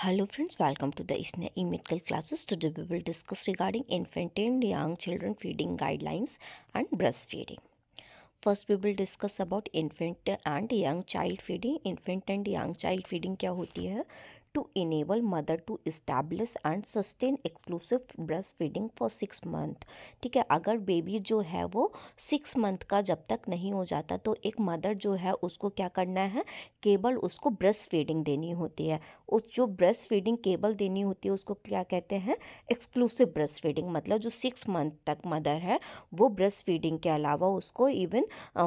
hello friends welcome to the इसने emedical classes today we will discuss regarding infant and young children feeding guidelines and breastfeeding first we will discuss about infant and young child feeding infant and young child feeding क्या होती है to enable mother to establish and sustain exclusive breastfeeding for six month ठीक है अगर baby जो है वो six month का जब तक नहीं हो जाता तो एक मदर जो है उसको क्या करना है केवल उसको ब्रेस्ट फीडिंग देनी होती है उस जो ब्रेस्ट फीडिंग केवल देनी होती है उसको क्या कहते हैं एक्सक्लूसिव ब्रेस्ट फीडिंग मतलब जो सिक्स मंथ तक मदर है वो ब्रेस्ट फीडिंग के अलावा उसको इवन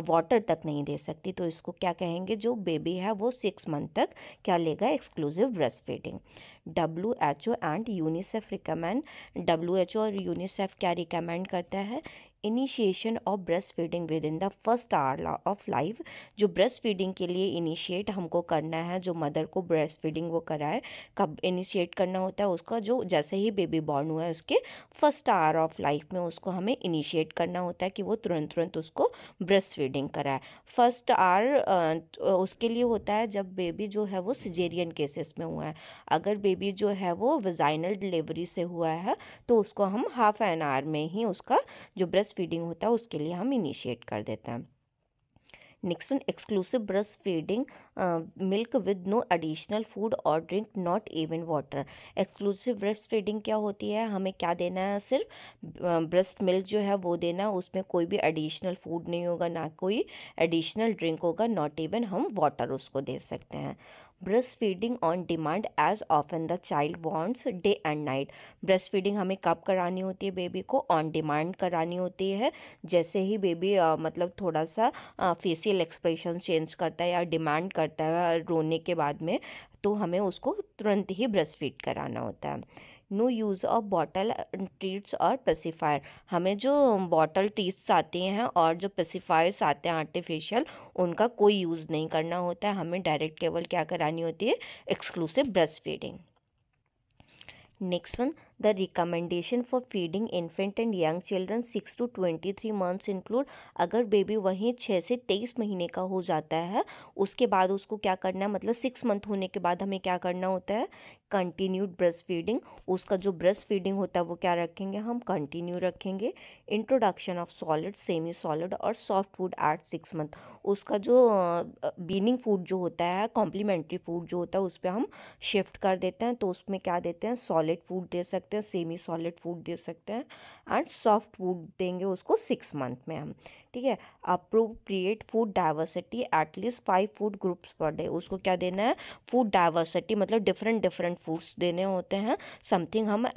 वाटर तक नहीं दे सकती तो इसको क्या कहेंगे जो बेबी है वो सिक्स मंथ तक क्या लेगा exclusive breast breastfeeding W H O and UNICEF recommend W H O और यूनिसेफ क्या रिकमेंड करता है initiation of breastfeeding within the first hour of life जो ब्रेस्ट फीडिंग के लिए इनिशिएट हमको करना है जो मदर को ब्रेस्ट फीडिंग वो कराए कब इनिशिएट करना होता है उसका जो जैसे ही बेबी बॉर्न हुआ है उसके फर्स्ट आवर ऑफ लाइफ में उसको हमें इनिशिएट करना होता है कि वो तुरंत तुरंत उसको ब्रेस्ट फीडिंग कराए फर्स्ट आवर उसके लिए होता है जब बेबी जो है वो सिजेरियन केसेस में हुआ है अगर बेबी जो है वो विजाइनल डिलीवरी से हुआ है तो उसको हम हाफ एन आवर में ही उसका जो ब्रेस्ट फीडिंग होता है उसके लिए हम इनिशिएट कर देते हैं next one exclusive breastfeeding milk with no additional food और drink not even water exclusive breastfeeding क्या होती है हमें क्या देना है सिर्फ ब्रेस्ट मिल्क जो है वो देना उसमें कोई भी एडिशनल फूड नहीं होगा ना कोई एडिशनल ड्रिंक होगा नॉट इवन हम वाटर उसको दे सकते हैं breastfeeding on demand as often the child wants day and night breastfeeding हमें कब करानी होती है बेबी को ऑन डिमांड करानी होती है जैसे ही बेबी uh, मतलब थोड़ा सा फेसियल एक्सप्रेशन चेंज करता है या डिमांड करता है रोने के बाद में तो हमें उसको तुरंत ही ब्रेस्ट फीड कराना होता है no use of bottle teats और पेसीफायर हमें जो बॉटल ट्रीट्स आते हैं और जो पेसीफायर्स आते हैं आर्टिफिशियल उनका कोई यूज़ नहीं करना होता है हमें डायरेक्ट केवल क्या करानी होती है exclusive breastfeeding next one the recommendation for feeding infant and young children six to twenty three months include अगर बेबी वहीं छः से तेईस महीने का हो जाता है उसके बाद उसको क्या करना है मतलब सिक्स मंथ होने के बाद हमें क्या करना होता है कंटिन्यूड ब्रेस्ट फीडिंग उसका जो ब्रेस्ट फीडिंग होता है वो क्या रखेंगे हम कंटिन्यू रखेंगे introduction of solid semi solid और soft food at six month उसका जो बीनिंग फूड जो होता है कॉम्प्लीमेंट्री फूड जो होता है उस पर हम शिफ्ट कर देते हैं तो उसमें क्या देते हैं सॉलिड फूड दे सकते हैं सेमी सॉलिड फूड दे सकते हैं एंड सॉफ्ट फूड देंगे उसको सिक्स मंथ में हम ठीक है appropriate food diversity at least five food groups per day उसको क्या देना है फूड डाइवर्सिटी मतलब डिफरेंट डिफरेंट फूड्स देने होते हैं समथिंग हम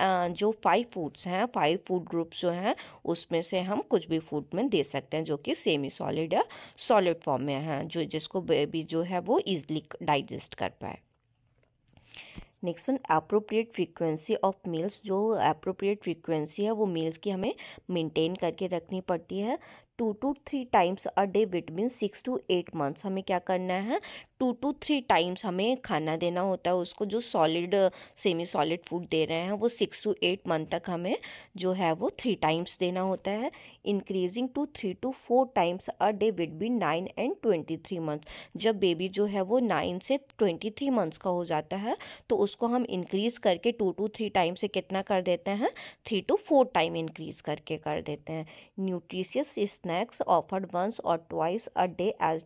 जो फाइव फूड्स हैं फाइव फूड ग्रुप्स जो हैं उसमें से हम कुछ भी फूड में दे सकते हैं जो कि सेमी सॉलिड या सॉलिड फॉर्म में हैं जो जिसको बेबी जो है वो ईजिली डाइजेस्ट कर पाए next one appropriate frequency of meals जो अप्रोप्रिएट फ्रीक्वेंसी है वो मील्स की हमें मेंटेन करके रखनी पड़ती है two two three times a day between six to eight months हमें क्या करना है टू टू थ्री टाइम्स हमें खाना देना होता है उसको जो सॉलिड सेमी सॉलिड फूड दे रहे हैं वो सिक्स टू एट मंथ तक हमें जो है वो थ्री टाइम्स देना होता है increasing to three to four times a day between nine and twenty three months जब बेबी जो है वो नाइन से ट्वेंटी थ्री मंथ्स का हो जाता है तो उसको हम इंक्रीज़ करके टू टू थ्री टाइम से कितना कर देते हैं three to four time increase करके कर देते हैं न्यूट्रिशियस स्नैक्स ऑफर्ड वंस और twice a day as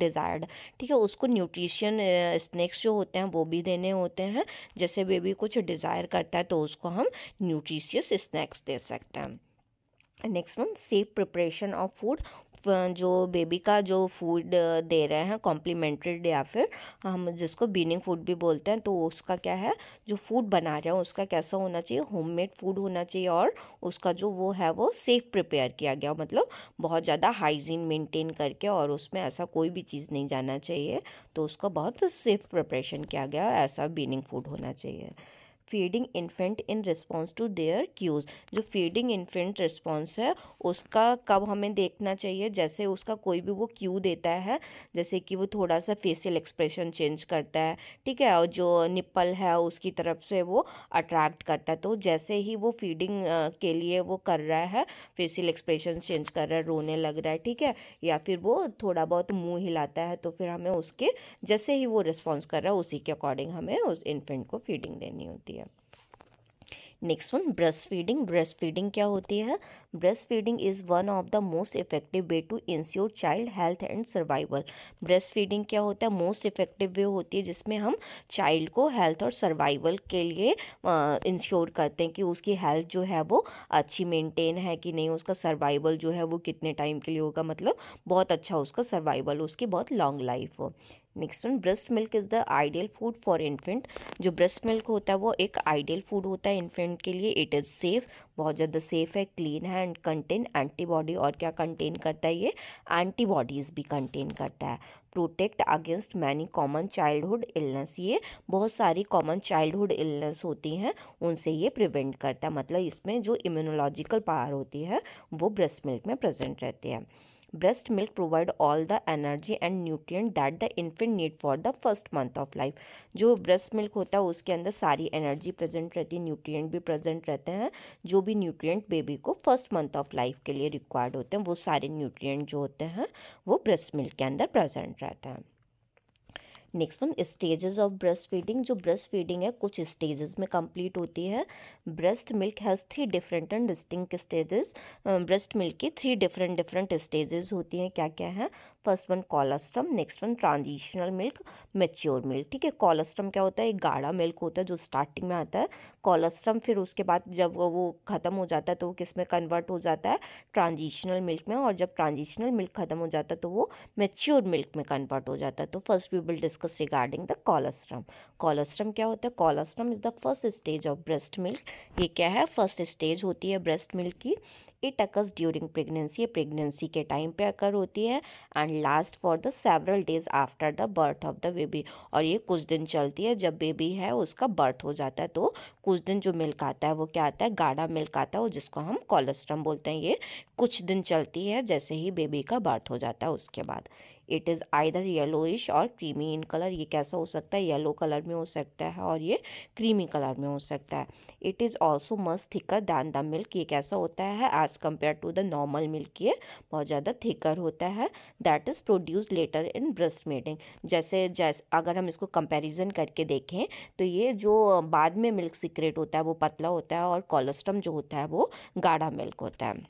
desired ठीक है उसको न्यूट्रिशन स्नैक्स जो होते हैं वो भी देने होते हैं जैसे बेबी कुछ डिज़ायर करता है तो उसको हम न्यूट्रिशियस स्नैक्स दे सकते हैं next one safe preparation of food जो बेबी का जो फूड दे रहे हैं कॉम्प्लीमेंटेड या फिर हम जिसको बीनिंग फूड भी बोलते हैं तो उसका क्या है जो फूड बना रहे हैं उसका कैसा होना चाहिए होममेड फूड होना चाहिए और उसका जो वो है वो सेफ प्रिपेयर किया गया मतलब बहुत ज़्यादा हाइजीन मेंटेन करके और उसमें ऐसा कोई भी चीज़ नहीं जाना चाहिए तो उसका बहुत सेफ प्रिपरेशन किया गया ऐसा बीनिंग फूड होना चाहिए feeding infant in response to their cues जो फीडिंग इन्फेंट रिस्पॉन्स है उसका कब हमें देखना चाहिए जैसे उसका कोई भी वो क्यू देता है जैसे कि वो थोड़ा सा फेसियल एक्सप्रेशन चेंज करता है ठीक है और जो निप्पल है उसकी तरफ से वो अट्रैक्ट करता है तो जैसे ही वो फीडिंग के लिए वो कर रहा है फेशियल एक्सप्रेशन चेंज कर रहा है रोने लग रहा है ठीक है या फिर वो थोड़ा बहुत मुँह हिलाता है तो फिर हमें उसके जैसे ही वो रिस्पॉन्स कर रहा है उसी के अकॉर्डिंग हमें उस इन्फेंट को फीडिंग देनी होती है next one breastfeeding breastfeeding क्या होती है breastfeeding is one of the most effective way to ensure child health and survival breastfeeding क्या होता है मोस्ट इफेक्टिव वे होती है जिसमें हम चाइल्ड को हेल्थ और सर्वाइवल के लिए इंश्योर करते हैं कि उसकी हेल्थ जो है वो अच्छी मेंटेन है कि नहीं उसका सर्वाइवल जो है वो कितने टाइम के लिए होगा मतलब बहुत अच्छा उसका सर्वाइवल उसकी बहुत लॉन्ग लाइफ हो next one breast milk is the ideal food for infant जो ब्रेस्ट मिल्क होता है वो एक आइडियल फूड होता है इन्फेंट के लिए इट इज़ सेफ बहुत ज़्यादा सेफ है क्लीन है एंड कंटेन एंटीबॉडी और क्या कंटेन करता है ये एंटीबॉडीज़ भी कंटेन करता है protect against many common childhood illness ये बहुत सारी कॉमन चाइल्डहुड इलनेस होती हैं उनसे ये प्रिवेंट करता है मतलब इसमें जो इम्यूनोलॉजिकल पावर होती है वो ब्रेस्ट मिल्क में प्रेजेंट रहती है breast milk provide all the energy and nutrient that the infant need for the first month of life जो breast milk होता है उसके अंदर सारी energy present रहती है nutrient भी present रहते हैं जो भी nutrient baby को first month of life के लिए required होते हैं वो सारे nutrient जो होते हैं वो breast milk के अंदर present रहते हैं next one stages of breastfeeding जो ब्रेस्ट फीडिंग है कुछ स्टेजेस में कंप्लीट होती है breast milk has three different and distinct stages breast milk की थ्री डिफरेंट डिफरेंट स्टेजेस होती हैं क्या क्या है first one colostrum next one transitional milk mature milk ठीक है कोलेस्ट्रम क्या होता है एक गाढ़ा मिल्क होता है जो स्टार्टिंग में आता है कोलेस्ट्रम फिर उसके बाद जब वो ख़त्म हो जाता है तो वो किस में कन्वर्ट हो जाता है ट्रांजिशनल मिल्क में और जब ट्रांजिशनल मिल्क ख़त्म हो जाता है तो वो मेच्योर मिल्क में कन्वर्ट हो जाता है तो first we will disc discuss regarding the colostrum colostrum क्या होता है colostrum is the first stage of breast milk ये क्या है फर्स्ट स्टेज होती है ब्रेस्ट मिल्क की it occurs during pregnancy pregnancy के टाइम पे अकर होती है and last for the several days after the birth of the baby और ये कुछ दिन चलती है जब बेबी है उसका बर्थ हो जाता है तो कुछ दिन जो मिल्क आता है वो क्या आता है गाढ़ा मिल्क आता है जिसको हम कोलेस्ट्रम बोलते हैं ये कुछ दिन चलती है जैसे ही बेबी का बर्थ हो जाता है उसके बाद इट इज़ आइदर येलोइश और क्रीमी इन कलर ये कैसा हो सकता है येलो कलर में हो सकता है और ये क्रीमी कलर में हो सकता है it is also must thicker than the milk ये कैसा होता है as compare to the normal milk ये बहुत ज़्यादा थिकर होता है that is produce later in breast meeting जैसे जैसे अगर हम इसको कंपेरिजन करके देखें तो ये जो बाद में मिल्क सीक्रेट होता है वो पतला होता है और कोलेस्ट्रम जो होता है वो गाढ़ा मिल्क होता है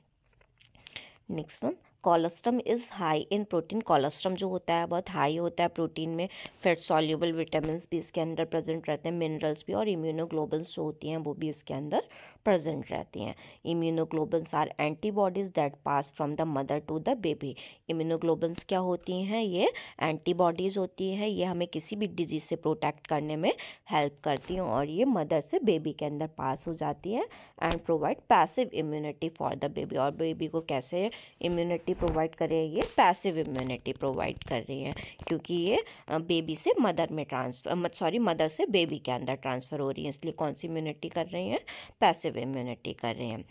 next one colostrum is high in protein colostrum जो होता है बहुत हाई होता है प्रोटीन में फैट सॉल्यूबल विटामिन भी इसके अंदर प्रेजेंट रहते हैं मिनरल्स भी और इम्यूनोग्लोबल्स जो होती हैं वो भी इसके अंदर प्रेजेंट रहती हैं immunoglobulins are antibodies that pass from the mother to the baby immunoglobulins क्या होती हैं ये एंटीबॉडीज़ होती हैं ये हमें किसी भी डिजीज़ से प्रोटेक्ट करने में हेल्प करती हैं और ये मदर से बेबी के अंदर पास हो जाती हैं and provide passive immunity for the baby और बेबी को कैसे इम्यूनिटी प्रोवाइड कर रही है ये पैसिव इम्यूनिटी प्रोवाइड कर रही है क्योंकि ये बेबी से मदर में ट्रांसफर सॉरी मदर से बेबी के अंदर ट्रांसफ़र हो रही है इसलिए कौन सी इम्यूनिटी कर रही है पैसिव पैसिव इम्यूनिटी कर रहे हैं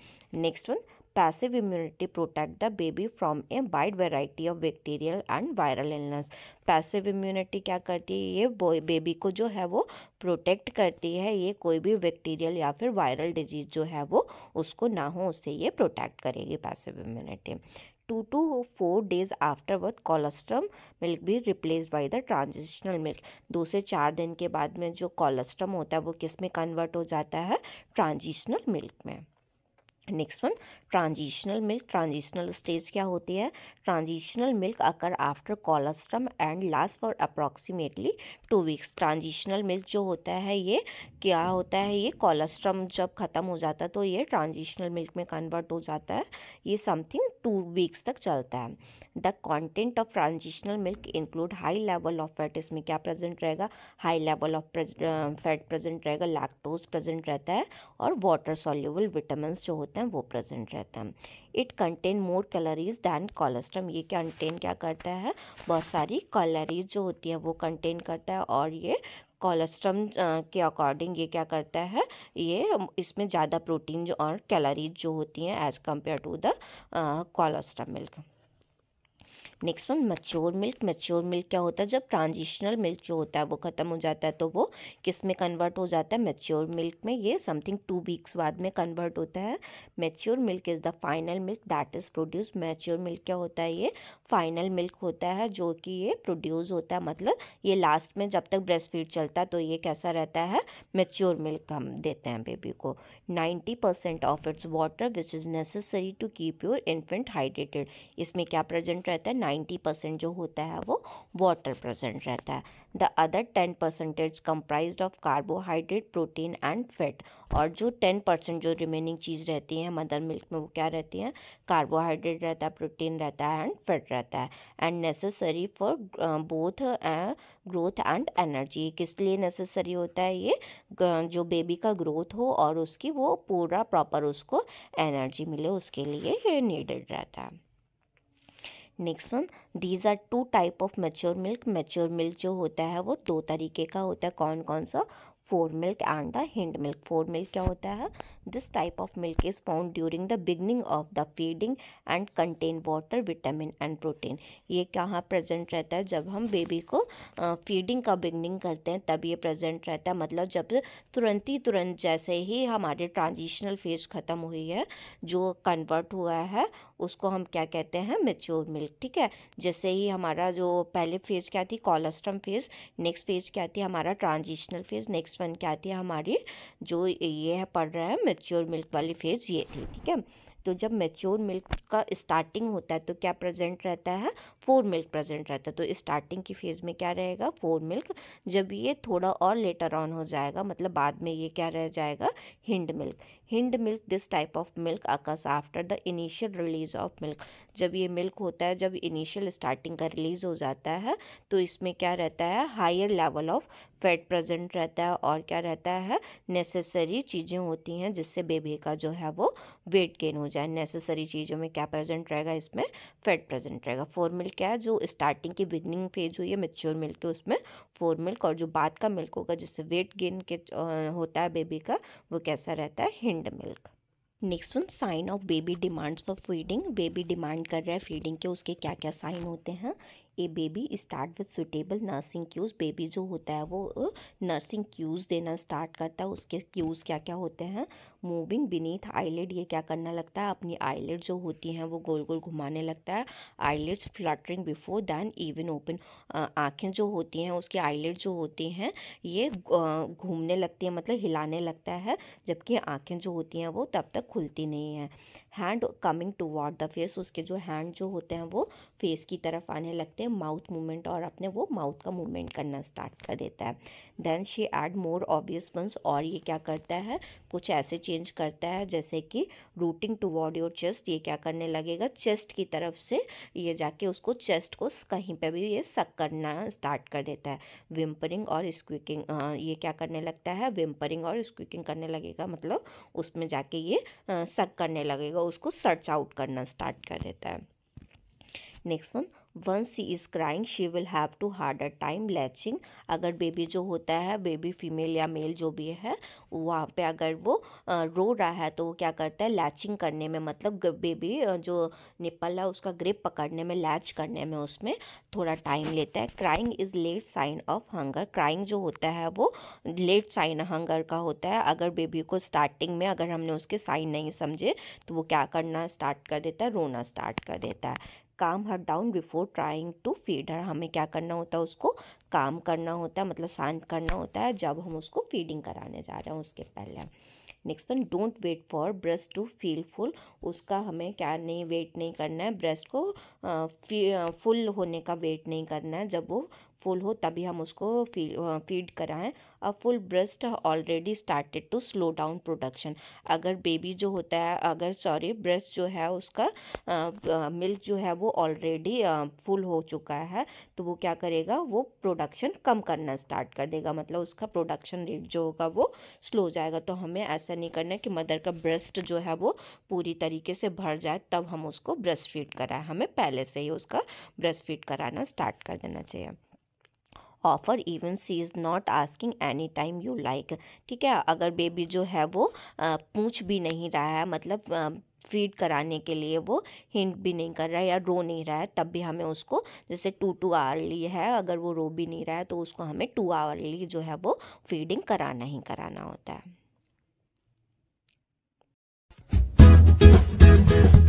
next one passive immunity protect the baby from a wide variety of bacterial and viral illness passive immunity क्या करती है ये बेबी को जो है वो प्रोटेक्ट करती है ये कोई भी बैक्टीरियल या फिर वायरल डिजीज जो है वो उसको ना हो उससे ये प्रोटेक्ट करेगी passive immunity two to four days after birth colostrum milk भी replace by the transitional milk दो से चार दिन के बाद में जो कोलेस्ट्रम होता है वो किस में कन्वर्ट हो जाता है ट्रांजिशनल मिल्क में next one transitional milk transitional stage क्या होती है transitional milk occur after colostrum and last for approximately two weeks transitional milk जो होता है ये क्या होता है ये कोलेस्ट्रम जब ख़त्म हो जाता है तो ये ट्रांजिशनल मिल्क में कन्वर्ट हो जाता है ये समथिंग टू वीक्स तक चलता है the content of transitional milk include high level of fat इसमें क्या प्रेजेंट रहेगा high level of fat present रहेगा लैक्टोज प्रेजेंट रहता है और वाटर सॉल्यूबल विटामिन जो होते हैं वो प्रेजेंट रहता है it contain more calories than colostrum ये कंटेन क्या करता है बहुत सारी कैलोरीज जो होती है वो कंटेन करता है और ये कोलेस्ट्रम के अकॉर्डिंग ये क्या करता है ये इसमें ज़्यादा प्रोटीन और कैलोरीज जो होती हैं as compare to the colostrum milk next one mature milk mature milk क्या होता है जब ट्रांजिशनल मिल्क जो होता है वो ख़त्म हो जाता है तो वो किस में कन्वर्ट हो जाता है मेच्योर मिल्क में ये समथिंग टू वीक्स बाद में कन्वर्ट होता है mature milk is the final milk that is produce mature milk क्या होता है ये फाइनल मिल्क होता है जो कि ये प्रोड्यूस होता है मतलब ये लास्ट में जब तक ब्रेस्ट फीड चलता है तो ये कैसा रहता है मेच्योर मिल्क हम देते हैं बेबी को ninety percent of its water which is necessary to keep your infant hydrated इसमें क्या प्रेजेंट रहता है नाइन्टी परसेंट जो होता है वो वाटर प्रेजेंट रहता है the other ten percentage comprise of carbohydrate protein and fat और जो टेन परसेंट जो रिमेनिंग चीज़ रहती है मदर मिल्क में वो क्या रहती है कार्बोहाइड्रेट रहता है प्रोटीन रहता है एंड फैट रहता है and necessary for both growth and energy किस लिए नेसेसरी होता है ये जो बेबी का ग्रोथ हो और उसकी वो पूरा प्रॉपर उसको एनर्जी मिले उसके लिए ये नीडेड रहता है Next one, these are two type of mature milk mature milk जो होता है वो दो तरीके का होता है कौन कौन सा fore milk and the hind milk fore milk क्या होता है this type of milk is found during the beginning of the feeding and contain water vitamin and protein ये कहाँ प्रेजेंट रहता है जब हम बेबी को फीडिंग का बिगनिंग करते हैं तब ये प्रेजेंट रहता है मतलब जब तुरंत ही तुरंत जैसे ही हमारे ट्रांजिशनल फेज ख़त्म हुई है जो कन्वर्ट हुआ है उसको हम क्या कहते हैं मेच्योर मिल्क ठीक है जैसे ही हमारा जो पहले फेज़ क्या थी कॉलस्ट्रम फेज़ नेक्स्ट फेज़ क्या थी हमारा ट्रांजिशनल फेज़ नेक्स्ट वन क्या थी हमारी जो ये है पढ़ रहा है मेच्योर मिल्क वाली फेज़ ये थी ठीक है तो जब मेच्योर मिल्क का स्टार्टिंग होता है तो क्या प्रेजेंट रहता है फोर मिल्क प्रेजेंट रहता है तो स्टार्टिंग की फेज़ में क्या रहेगा फोर मिल्क जब ये थोड़ा और लेटर ऑन हो जाएगा मतलब बाद में ये क्या रह जाएगा hind milk hind milk this type of milk occurs after the initial release of milk जब ये मिल्क होता है जब इनिशियल स्टार्टिंग का रिलीज हो जाता है तो इसमें क्या रहता है higher level of fat present रहता है और क्या रहता है नेसेसरी चीज़ें होती हैं जिससे बेबी का जो है वो वेट गेन हो जाए नेसेसरी चीज़ों में क्या प्रेजेंट रहेगा इसमें फैट प्रेजेंट रहेगा फोर मिल्क क्या है जो स्टार्टिंग की बिगनिंग फेज हुई है मेच्योर मिल्क है उसमें फोर मिल्क और जो बाद का मिल्क होगा जिससे वेट गेन के होता है बेबी का वो कैसा रहता है hind tend milk next one sign of baby demands for feeding baby demand कर रहा है फीडिंग के उसके क्या क्या साइन होते हैं a baby start with subtle nursing cues baby जो होता है वो नर्सिंग क्यूज़ देना स्टार्ट करता है उसके क्यूज़ क्या क्या होते हैं मूविंग बीनीथ आईलेट ये क्या करना लगता है अपनी आईलेट जो होती हैं वो गोल गोल घुमाने लगता है eyelids fluttering before than even open आँखें जो होती हैं उसकी आईलेट जो होती हैं ये घूमने लगती है मतलब हिलाने लगता है जबकि आँखें जो होती हैं वो तब तक खुलती नहीं हैं hand coming toward the face उसके जो हैंड जो होते हैं वो फेस की तरफ आने लगते हैं माउथ मूवमेंट और अपने वो माउथ का मूवमेंट करना स्टार्ट कर देता है then she add more obvious मंस और ये क्या करता है कुछ ऐसे चेंज करता है जैसे कि रूटिंग टुवार्ड योर चेस्ट ये क्या करने लगेगा चेस्ट की तरफ से ये जाके उसको चेस्ट को कहीं पर भी ये सक करना स्टार्ट कर देता है विम्परिंग और स्क्विकिंग ये क्या करने लगता है विम्परिंग और स्क्विकिंग करने लगेगा मतलब उसमें जाके ये सक करने लगेगा उसको सर्च आउट करना स्टार्ट कर देता है next one once she is crying she will have to hard a time latching अगर बेबी जो होता है बेबी फीमेल या मेल जो भी है वहाँ पे अगर वो रो रहा है तो वो क्या करता है लैचिंग करने में मतलब बेबी जो निपल है उसका ग्रिप पकड़ने में लैच करने में उसमें थोड़ा टाइम लेता है crying is late sign of hunger crying जो होता है वो लेट साइन हंगर का होता है अगर बेबी को स्टार्टिंग में अगर हमने उसके साइन नहीं समझे तो वो क्या करना स्टार्ट कर देता है रोना स्टार्ट कर देता है calm her down before trying to feed her हमें क्या करना होता है उसको काम करना होता है मतलब शांत करना होता है जब हम उसको फीडिंग कराने जा रहे हैं उसके पहले next one don't wait for breast to feel full उसका हमें क्या नहीं वेट नहीं करना है ब्रेस्ट को फुल होने का वेट नहीं करना है जब वो फुल हो तभी हम उसको फीड कराएं अब full breast already started to slow down production अगर बेबी जो होता है अगर सॉरी ब्रेस्ट जो है उसका मिल्क जो है वो ऑलरेडी फुल हो चुका है तो वो क्या करेगा वो प्रोडक्शन कम करना स्टार्ट कर देगा मतलब उसका प्रोडक्शन रेट जो होगा वो स्लो जाएगा तो हमें ऐसा नहीं करना कि मदर का ब्रेस्ट जो है वो पूरी तरीके से भर जाए तब हम उसको ब्रेस्ट फीड कराएं हमें पहले से ही उसका ब्रेस्ट फीड कराना स्टार्ट कर देना चाहिए offer even she is not asking any time you like ठीक है अगर बेबी जो है वो पूछ भी नहीं रहा है मतलब आ, फीड कराने के लिए वो हिंट भी नहीं कर रहा है या रो नहीं रहा है तब भी हमें उसको जैसे टू टू आवरली है अगर वो रो भी नहीं रहा है तो उसको हमें टू आवरली जो है वो फीडिंग कराना ही कराना होता है